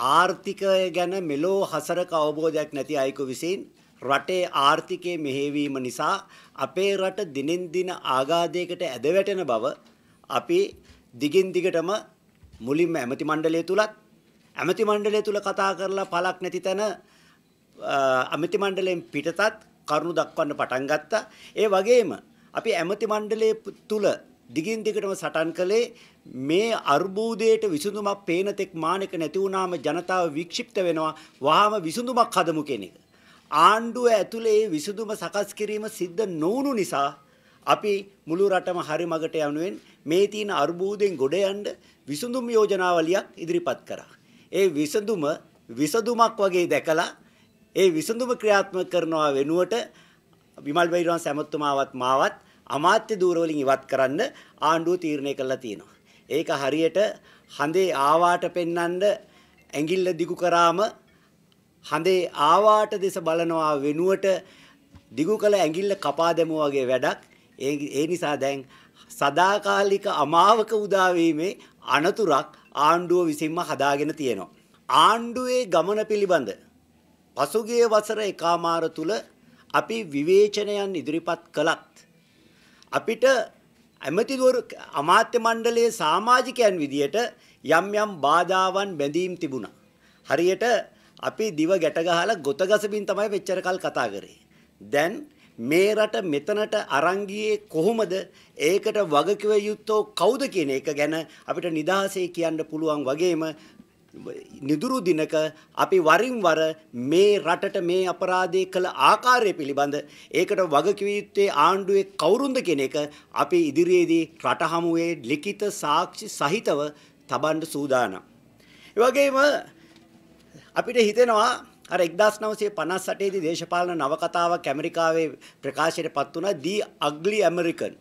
ආර්ථිකය ගැන මෙලෝ හසරක අවබෝධයක් නැති අයෙකු විසින් රටේ ආර්ථිකයේ මෙහෙවීම නිසා අපේ රට දිනෙන් දින ආගාධයකට ඇදවැටෙන බව අපි දිගින් දිගටම මුලින්ම ඇමති මණ්ඩලය තුලත් ඇමති මණ්ඩලය තුල කතා කරලා පළක් නැති තැන ඇමති මණ්ඩලයෙන් පිටතත් කරුණු දක්වන්න පටන් ගත්තා. ඒ වගේම අපි ඇමති මණ්ඩලයේ තුල දිගින් දිගටම සටන් කළේ මේ අර්බූදයට විසඳුමක් පේන තෙක් මානක නැති වුණාම ජනතාව වික්ෂිප්ත වෙනවා වහාම විසඳුමක් හදමු කියන එක. ආණ්ඩුව ඇතුලේ විසඳුම සකස් කිරීම සිද්ධ නොවුණු නිසා අපි මුළු රටම හරි මගට යනුවෙන් මේ තියෙන අර්බූදෙන් ගොඩ යන්න විසඳුම් යෝජනාවලියක් ඉදිරිපත් කරා. ඒ විසඳුම විසඳුමක් වගේ දැකලා ඒ විසඳුම ක්‍රියාත්මක කරනවා වෙනුවට විමල් බයිරන් සැමතුමාවත් මාවත් අමාත්‍ය දූරවලින් ඉවත් කරන්න ආණ්ඩුව තීරණය කළා තියෙනවා. ඒක හරියට හඳේ ආවාට පෙන්නඳ ඇඟිල්ල දිගු කරාම හඳේ ආවාට දෙස බලනවා වෙනුවට දිගු කළ ඇඟිල්ල කපා දැමුවා වගේ වැඩක්. ඒ නිසා දැන් සදාකාලික අමාවක උදා අනතුරක් ආණ්ඩුව විසින්ම හදාගෙන තියෙනවා. ආණ්ඩුවේ ගමන පිළිබඳ පසුගිය වසර එකමාර තුල අපි විවේචනයන් ඉදිරිපත් කළත් අපිට ඇමතිවරු අමාත්‍ය මණ්ඩලයේ සමාජිකයන් විදියට යම් යම් බාධාවන් බැඳීම් තිබුණා. හරියට අපි දිව ගැට ගහලා ගොත ගසමින් තමයි මෙච්චර කල් කතා කරේ. දැන් මේ රට මෙතනට අරන් ගියේ කොහොමද? ඒකට වගකිව යුත්තෝ කවුද කියන එක ගැන අපිට නිදහසේ කියන්න පුළුවන් වගේම නිදුරු දිනක අපි වරින් වර මේ රටට මේ අපරාධය කළ ආකාරය පිළිබඳ ඒකට වගකිවිය යුත්තේ ආණ්ඩුවේ කවුරුන්ද කියන එක අපි ඉදිරියේදී රට හමුවේ ලිඛිත සාක්ෂි සහිතව තබන්න සූදානම්. ඒ වගේම අපිට හිතෙනවා අර 1958 දී දේශපාලන නවකතාවක් ඇමරිකාවේ ප්‍රකාශයට පත් වුණා The Ugly American.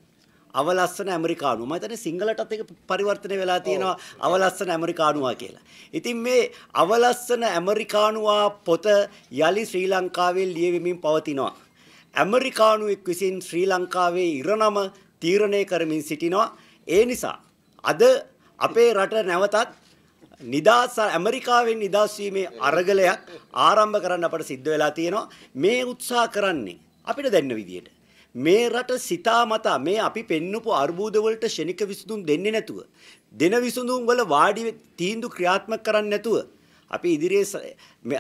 අවලස්සන ඇමරිකානු මම හිතන්නේ සිංහලටත් ඒක පරිවර්තනය වෙලා තියෙනවා අවලස්සන ඇමරිකානුවා කියලා. ඉතින් මේ අවලස්සන ඇමරිකානුවා පොත යලි ශ්‍රී ලංකාවේ ලියවෙමින් පවතිනවා. ඇමරිකානුවෙක් විසින් ශ්‍රී ලංකාවේ ඉරණම තීරණය කරමින් සිටිනවා. ඒ නිසා අද අපේ රට නැවතත් නිදහස් ඇමරිකාවෙන් නිදහස් වීමේ අරගලයක් ආරම්භ කරන්න අපට සිද්ධ වෙලා තියෙනවා. මේ උත්සාහ කරන්නේ අපිට දැන්න විදියට මේ රට සිතාමතා මේ අපි පෙන්නපු අර්බුද වලට ෂණික විසඳුම් දෙන්නේ නැතුව දෙන විසඳුම් වල වාඩි තීන්දුව ක්‍රියාත්මක කරන්නේ නැතුව අපි ඉදිරියේ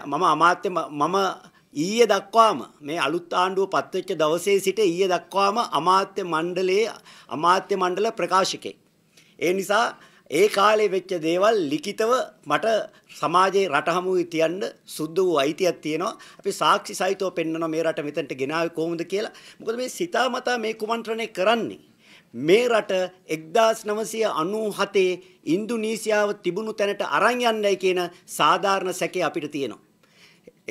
මම අමාත්‍ය මම ඊයේ දක්වාම මේ අලුත් ආණ්ඩුව පත්වෙච්ච දවසේ සිට ඊයේ දක්වාම අමාත්‍ය මණ්ඩලයේ අමාත්‍ය මණ්ඩල ප්‍රකාශකේ ඒ නිසා ඒ කාලේ වෙච්ච දේවල් ලිඛිතව මට සමාජයේ රට හමුවේ තියන්න සුද්ධ වූ අයිතියක් තියෙනවා. අපි සාක්ෂි සහිතව පෙන්වනවා මේ රට මෙතනට ගෙනාවේ කොහොමද කියලා. මොකද මේ සිතාමතා මේ කුමන්ත්‍රණය කරන්නේ. මේ රට 1997 ඉන්දුනීසියාව තිබුණු තැනට අරන් යන්නයි කියන සාධාරණ සැකේ අපිට තියෙනවා.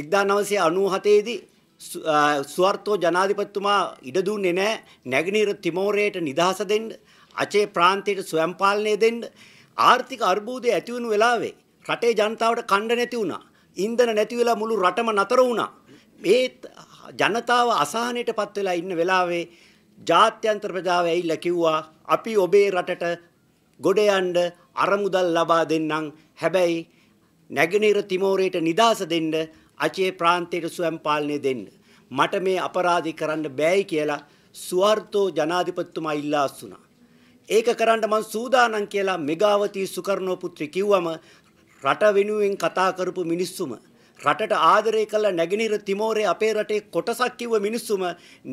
1997 දී ස්වර්තෝ ජනාධිපතිතුමා ඉඩ දුන්නේ නැහැ. නැගිනිර තිමෝරේට නිදහස දෙන්න අචේ ප්‍රාන්තයට ස්වයංපාලනය දෙන්න ආර්ථික අර්බුදය ඇති වුණු වෙලාවේ රටේ ජනතාවට කණ්ඩ නැති වුණා. ඉන්ධන නැති වෙලා මුළු රටම නතර වුණා. මේ ජනතාව අසහනයටපත් වෙලා ඉන්න වෙලාවේ ජාත්‍යන්තර ප්‍රජාව ඇවිල්ලා කිව්වා අපි ඔබේ රටට ගොඩ යන්න අරමුදල් ලබා දෙන්නම්. හැබැයි නැගෙනහිර තිමෝරේට නිදහස දෙන්න අචේ ප්‍රාන්තයට ස්වයං පාලනය දෙන්න. මට මේ අපරාධි කරන්න බෑයි කියලා සුවර්තෝ ජනාධිපතිතුමා ඉල්ලා අස්සුනා. ඒක කරන්න මං සූදානම් කියලා මෙගාවතී සුකරණෝ පුත්‍රි කිව්වම රට වෙනුවෙන් කතා කරපු මිනිස්සුම රටට ආදරය කළ නැගෙනහිර තිමෝරේ අපේ රටේ කොටසක් කිව්ව මිනිස්සුම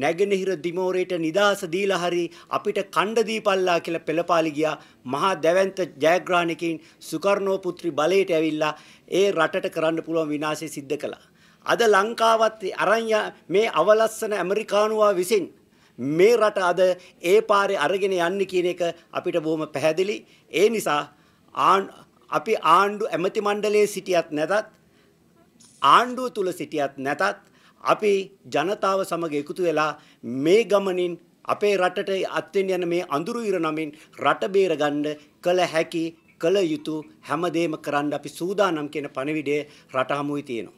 නැගෙනහිර දිමෝරේට නිදහස දීලා හරි අපිට කණ්ඩ දීපල්ලා කියලා පෙළපාලි ගියා මහා දැවැන්ත ජයග්‍රහණකින් සුකර්ණෝ පුත්‍රි බලයට ඇවිල්ලා ඒ රටට කරන්න පුළුවන් විනාශය සිද්ධ කළා. අද ලංකාවත් අරන් මේ අවලස්සන ඇමරිකානුවා විසින් මේ රට අද ඒ පාරේ අරගෙන යන්න කියන එක අපිට බොහොම පැහැදිලි. ඒ නිසා අපි ආණ්ඩු ඇමති මණ්ඩලයේ සිටියත් නැතත් ආණ්ඩුව තුල සිටියත් නැතත් අපි ජනතාව සමග එකතු වෙලා මේ ගමනින් අපේ රටට අත්වෙන් යන මේ අඳුරු ඉර නමින් රට බේරගන්න කළ හැකි කළ යුතු හැමදේම කරන්න අපි සූදානම් කියන පණිවිඩය රට හමුවේ තියෙනවා.